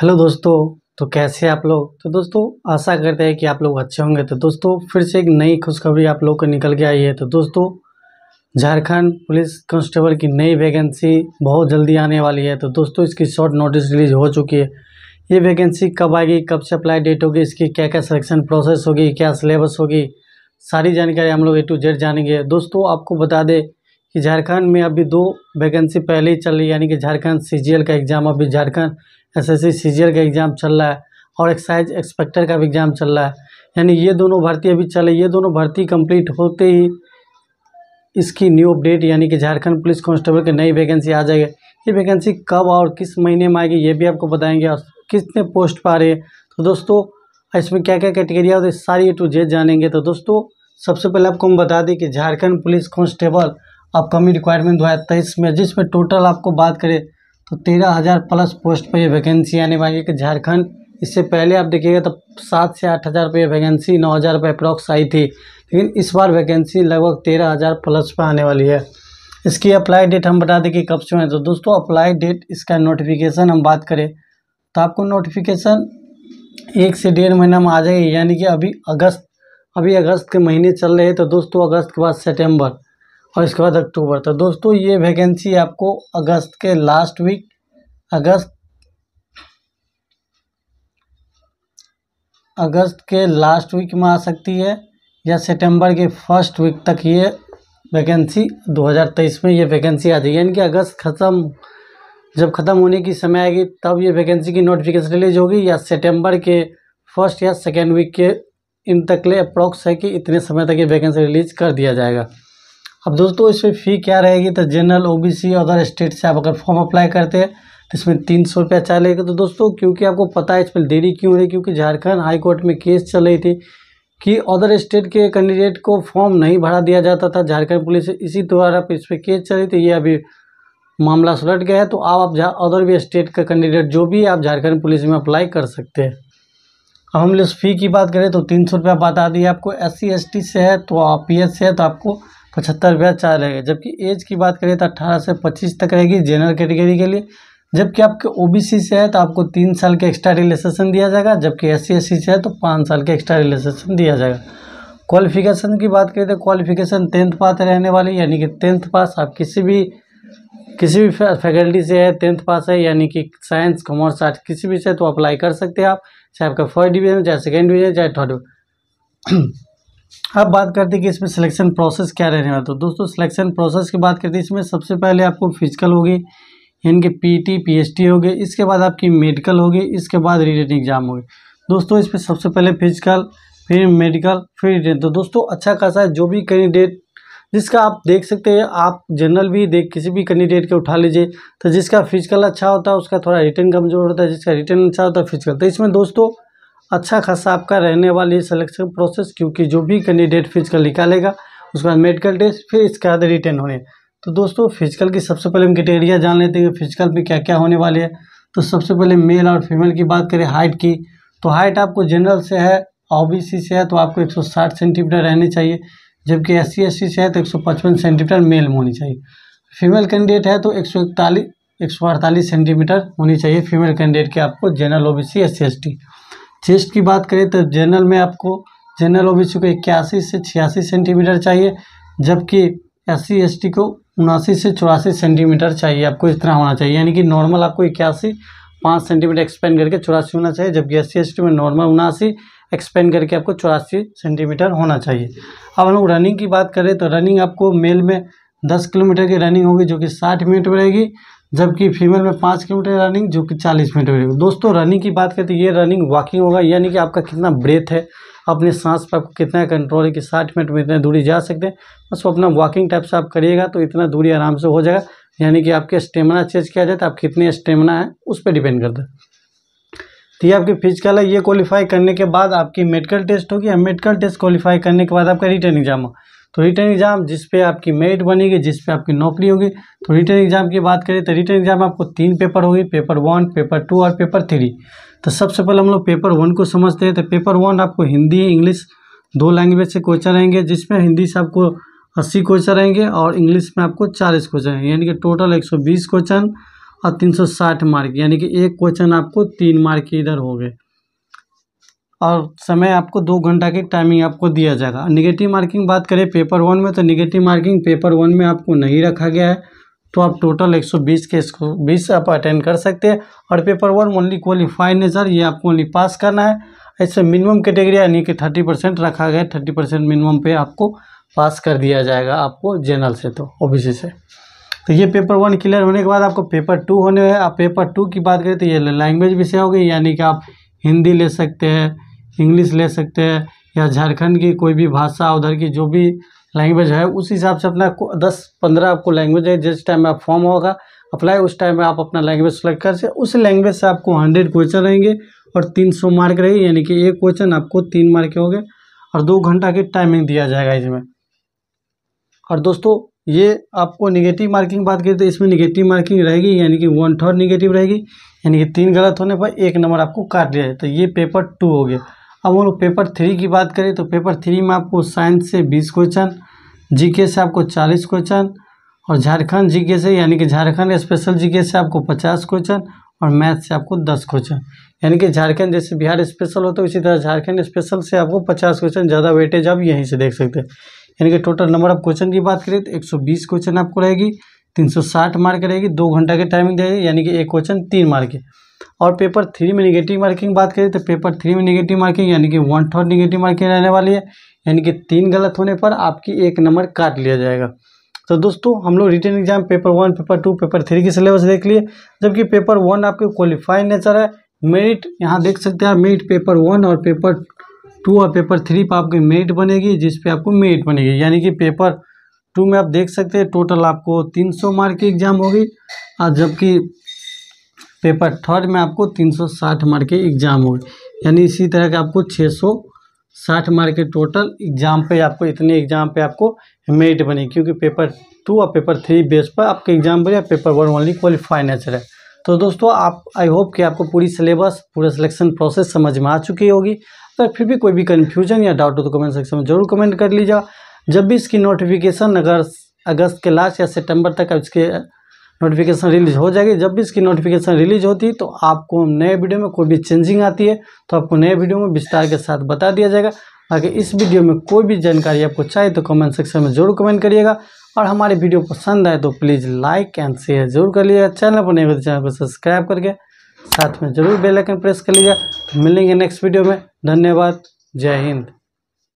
hello दोस्तों तो कैसे आप लोग तो दोस्तों आशा करते हैं कि आप लोग अच्छे होंगे तो दोस्तों फिर से एक नई खुशखबरी आप लोग को निकल के आई है तो दोस्तों झारखंड पुलिस कांस्टेबल की नई वैकेंसी बहुत जल्दी आने वाली है तो दोस्तों इसकी शॉर्ट नोटिस रिलीज हो चुकी है ये वैकेंसी कब आएगी कब से अप्लाई डेट होगी इसकी क्या क्या सिलेक्शन प्रोसेस होगी क्या सिलेबस होगी सारी जानकारी हम लोग ए टू जेड जानेंगे दोस्तों आपको बता दें कि झारखंड में अभी दो वैकेंसी पहले ही चल रही है यानी कि झारखंड सीजीएल का एग्ज़ाम अभी झारखंड एसएससी सीजियर का एग्ज़ाम चल रहा है और एक्साइज एक्सपेक्टर का भी एग्ज़ाम चल रहा है यानी ये दोनों भर्ती अभी चल रही ये दोनों भर्ती कंप्लीट होते ही इसकी न्यू अपडेट यानी कि झारखंड पुलिस कांस्टेबल की नई वैकेंसी आ जाएगी ये वैकेंसी कब और किस महीने में आएगी ये भी आपको बताएंगे और कितने पोस्ट पर आ रही है तो दोस्तों इसमें क्या क्या कैटेगरिया होती है सारी ए टू जेड जानेंगे तो दोस्तों सबसे पहले आपको हम बता दें कि Jharkhand police constable upcoming requirement दो हज़ार तेईस में जिसमें टोटल आपको बात करें तो तेरह हज़ार प्लस पोस्ट पर ये वैकेंसी आने वाली है कि झारखंड इससे पहले आप देखिएगा तो सात से आठ हज़ार रुपये वैकेंसी नौ हज़ार रुपये अप्रॉक्स आई थी लेकिन इस बार वैकेंसी लगभग तेरह हज़ार प्लस पर आने वाली है इसकी अप्लाई डेट हम बता दें कि कब से हुए तो दोस्तों अप्लाई डेट इसका नोटिफिकेशन हम बात करें तो आपको नोटिफिकेशन एक से डेढ़ महीना में आ जाएगी यानी कि अभी अगस्त अभी अगस्त के महीने चल रहे हैं तो दोस्तों अगस्त के बाद सितंबर और इसके बाद अक्टूबर तक तो दोस्तों ये वैकेंसी आपको अगस्त के लास्ट वीक अगस्त अगस्त के लास्ट वीक में आ सकती है या सितंबर के फर्स्ट वीक तक ये वैकेंसी 2023 में ये वैकेंसी आ जाएगी यानी कि अगस्त ख़त्म जब ख़त्म होने की समय आएगी तब ये वैकेंसी की नोटिफिकेशन रिलीज होगी या सितंबर के फर्स्ट या सेकेंड वीक के इन तक ले अप्रॉक्स है कि इतने समय तक ये वैकेंसी रिलीज कर दिया जाएगा अब दोस्तों इसमें फ़ी क्या रहेगी तो जनरल ओबीसी अदर स्टेट से आप अगर फॉर्म अप्लाई करते हैं तो इसमें तीन सौ रुपया चार्ज तो दोस्तों क्योंकि आपको पता है इसमें देरी क्यों हो रही क्योंकि झारखंड हाई कोर्ट में केस चल रही थी कि अदर स्टेट के कैंडिडेट को फॉर्म नहीं भरा दिया जाता था झारखंड पुलिस इसी द्वारा इस पर केस चल रही थी ये अभी मामला सुलट गया है तो आप आप अदर भी स्टेट का कैंडिडेट जो भी आप झारखंड पुलिस में अप्लाई कर सकते हैं अब हम लोग फी की बात करें तो तीन सौ रुपया बता दिए आपको एस सी एस टी से है तो आप पी एस से है तो आपको पचहत्तर रुपया चार रहेगा जबकि एज की बात करें तो अट्ठारह से पच्चीस तक रहेगी जनरल कैटेगरी के लिए जबकि आपके ओबीसी से है तो आपको तीन साल के एक्स्ट्रा रिलेक्सेशन दिया जाएगा जबकि एस सी से है तो पाँच साल का एक्स्ट्रा रिलेक्सेशन दिया जाएगा क्वालिफिकेशन की बात करें तो क्वालिफिकेशन टेंथ पास रहने वाली यानी कि टेंथ पास आप किसी भी किसी भी फैकल्टी से है टेंथ पास है यानी कि साइंस कॉमर्स आर्ट्स किसी भी से तो अप्लाई कर सकते हैं आप चाहे आपका फर्स्ट डिवीजन चाहे सेकेंड डिवीजन चाहे थर्ड अब बात करते हैं कि इसमें सिलेक्शन प्रोसेस क्या रहने वाला तो दोस्तों सिलेक्शन प्रोसेस की बात करते हैं इसमें सबसे पहले आपको फिजिकल होगी यानी कि पी पीटी पीएचडी होगी इसके बाद आपकी मेडिकल होगी इसके बाद रिटर्न एग्जाम होगी दोस्तों इसमें सबसे पहले फिजिकल फिर मेडिकल फिर रिटर्न तो दोस्तों अच्छा खासा है जो भी कैंडिडेट जिसका आप देख सकते हैं आप जनरल भी देख किसी भी कैंडिडेट के उठा लीजिए तो जिसका फिजिकल अच्छा होता है उसका थोड़ा रिटर्न कमजोर होता है जिसका रिटर्न अच्छा होता है फिजिकल तो इसमें दोस्तों अच्छा खासा आपका रहने वाली सिलेक्शन प्रोसेस क्योंकि जो भी कैंडिडेट फिजिकल निकालेगा उसके बाद मेडिकल टेस्ट फिर इसके बाद रिटर्न होने तो दोस्तों फिजिकल की सबसे पहले हम क्रिटेरिया जान लेते हैं फिजिकल में क्या क्या होने वाली है तो सबसे पहले मेल और फीमेल की बात करें हाइट की तो हाइट आपको जनरल से है ओ से है तो आपको एक सेंटीमीटर रहनी चाहिए जबकि एस सी से है तो एक सेंटीमीटर मेल में होनी चाहिए फीमेल कैंडिडेट है तो एक सौ इकतालीस सेंटीमीटर होनी चाहिए फीमेल कैंडिडेट के आपको general O B C S C S T chest की बात करें तो जनरल में आपको जनरल ओबीसी को इक्यासी से छियासी सेंटीमीटर चाहिए जबकि एस सी को उनासी से चौरासी सेंटीमीटर चाहिए आपको इतना होना चाहिए यानी कि नॉर्मल आपको इक्यासी पाँच सेंटीमीटर एक्सपेंड करके चौरासी होना चाहिए जबकि एस सी में नॉर्मल उनासी एक्सपेंड करके आपको चौरासी सेंटीमीटर होना चाहिए अब हम लोग रनिंग की बात करें तो रनिंग आपको मेल में दस किलोमीटर की रनिंग होगी जो कि साठ मिनट में रहेगी जबकि फीमेल में पाँच किलोमीटर रनिंग जो कि चालीस मिनट में दोस्तों रनिंग की बात करें तो ये रनिंग वॉकिंग होगा यानी कि आपका कितना ब्रेथ है अपने सांस पर आपको कितना कंट्रोल है कि साठ मिनट में इतना दूरी जा सकते हैं बस वो अपना वॉकिंग टाइप से आप करिएगा तो इतना दूरी आराम से हो जाएगा यानी कि आपके स्टेमिना चेंज किया जाए तो आप कितने स्टेमिना है उस पर डिपेंड करता है तो ये आपकी फिजिकल है ये क्वालिफाई करने के बाद आपकी मेडिकल टेस्ट होगी मेडिकल टेस्ट क्वालिफाई करने के बाद आपका रिटर्न एग्जाम होगा तो रिटर्न एग्ज़ाम जिस पे आपकी मेरिट बनेगी जिस पे आपकी नौकरी होगी तो रिटर्न एग्ज़ाम की बात करें तो रिटर्न एग्ज़ाम आपको तीन पेपर होगी पेपर वन पेपर टू और पेपर थ्री तो सबसे पहले हम लोग पेपर वन को समझते हैं तो पेपर वन आपको हिंदी इंग्लिश दो लैंग्वेज से क्वेश्चन रहेंगे जिसमें हिंदी से आपको अस्सी क्वेश्चन रहेंगे और इंग्लिश में आपको चालीस क्वेश्चन रहेंगे यानी कि टोटल एक सौ बीस और तीन सौ साठ मार्क यानी कि एक क्वेश्चन आपको तीन मार्क के इधर हो गए और समय आपको दो घंटा की टाइमिंग आपको दिया जाएगा निगेटिव मार्किंग बात करें पेपर वन में तो निगेटिव मार्किंग पेपर वन में आपको नहीं रखा गया है तो आप टोटल 120 के बीस आप अटेंड कर सकते हैं और पेपर वन ओनली क्वालिफाइड है सर ये आपको ओनली पास करना है ऐसे मिनिमम कैटेगरी यानी कि थर्टी परसेंट रखा गया है थर्टी परसेंट मिनिमम पे आपको पास कर दिया जाएगा आपको जनरल से तो ओबीसी से तो ये पेपर वन क्लियर होने के बाद आपको पेपर टू होने आप पेपर टू की बात करें तो ये लैंग्वेज विषय हो गई यानी कि आप हिंदी ले सकते हैं इंग्लिश ले सकते हैं या झारखंड की कोई भी भाषा उधर की जो भी लैंग्वेज है उस हिसाब से अपना दस पंद्रह आपको लैंग्वेज है जिस टाइम में आप फॉर्म होगा अप्लाई उस टाइम में आप अपना लैंग्वेज सेलेक्ट कर से उस लैंग्वेज से आपको हंड्रेड क्वेश्चन रहेंगे और तीन सौ मार्क रहेगी यानी कि एक क्वेश्चन आपको तीन मार्क के होंगे और दो घंटा की टाइमिंग दिया जाएगा इसमें और दोस्तों ये आपको निगेटिव मार्किंग बात करें तो इसमें निगेटिव मार्किंग रहेगी यानी कि वन थर्ड निगेटिव रहेगी यानी कि तीन गलत होने पर एक नंबर आपको काट दिया जाए तो ये पेपर टू हो गया अब हम लोग पेपर थ्री की बात करें तो पेपर थ्री में आपको साइंस से बीस क्वेश्चन जीके से आपको चालीस क्वेश्चन और झारखंड जीके से यानी कि झारखंड स्पेशल जीके से आपको पचास क्वेश्चन और मैथ से आपको दस क्वेश्चन यानी कि झारखंड जैसे बिहार स्पेशल हो तो इसी तरह झारखंड स्पेशल से आपको पचास क्वेश्चन ज़्यादा वेटेज आप यहीं से देख सकते हैं यानी कि टोटल नंबर ऑफ क्वेश्चन की बात करें तो एक सौ बीस क्वेश्चन आपको रहेगी तीन सौ साठ मार्क रहेगी दो घंटा के टाइमिंग रहेगी यानी कि एक क्वेश्चन तीन मार्क और पेपर थ्री में निगेटिव मार्किंग बात करें तो पेपर थ्री में निगेटिव मार्किंग यानी कि वन थर्ड निगेटिव मार्किंग रहने वाली है यानी कि तीन गलत होने पर आपकी एक नंबर काट लिया जाएगा तो दोस्तों हम लोग written exam paper one paper two paper three की सिलेबस देख लिए जबकि पेपर वन आपके क्वालिफाइड नेचर है मेरिट यहाँ देख सकते हैं मेरिट पेपर वन और पेपर टू और पेपर थ्री पर आपकी मेरिट बनेगी जिस पे आपको मेरिट बनेगी यानी कि पेपर टू में आप देख सकते हैं टोटल आपको तीन सौ मार्क की एग्ज़ाम होगी और जबकि पेपर थर्ड में आपको 360 मार्क के एग्ज़ाम हो यानी इसी तरह के आपको 660 मार्क के टोटल एग्ज़ाम पे आपको इतने एग्ज़ाम पे आपको मेरिट बने क्योंकि पेपर टू और पेपर थ्री बेस पर आपके एग्ज़ाम बने paper one only qualify nature है तो दोस्तों आप आई होप कि आपको पूरी सिलेबस पूरा सिलेक्शन प्रोसेस समझ में आ चुकी होगी अगर फिर भी कोई भी कन्फ्यूजन या डाउट हो तो कमेंट सेक्शन में जरूर कमेंट कर लीजिए जब भी इसकी नोटिफिकेशन अगर अगस्त के लास्ट या सितंबर तक इसके नोटिफिकेशन रिलीज हो जाएगी जब भी इसकी नोटिफिकेशन रिलीज होती है तो आपको नए वीडियो में कोई भी चेंजिंग आती है तो आपको नए वीडियो में विस्तार के साथ बता दिया जाएगा बाकी इस वीडियो में कोई भी जानकारी आपको चाहिए तो कमेंट सेक्शन में जरूर कमेंट करिएगा और हमारे वीडियो पसंद आए तो प्लीज़ लाइक एंड शेयर जरूर कर लीजिएगा चैनल पर नहीं चैनल तो को सब्सक्राइब करके साथ में जरूर बेलाइकन प्रेस कर लीजिएगा मिलेंगे नेक्स्ट वीडियो में धन्यवाद जय हिंद